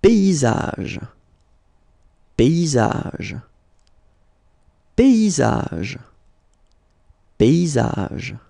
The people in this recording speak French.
paysage, paysage, paysage, paysage.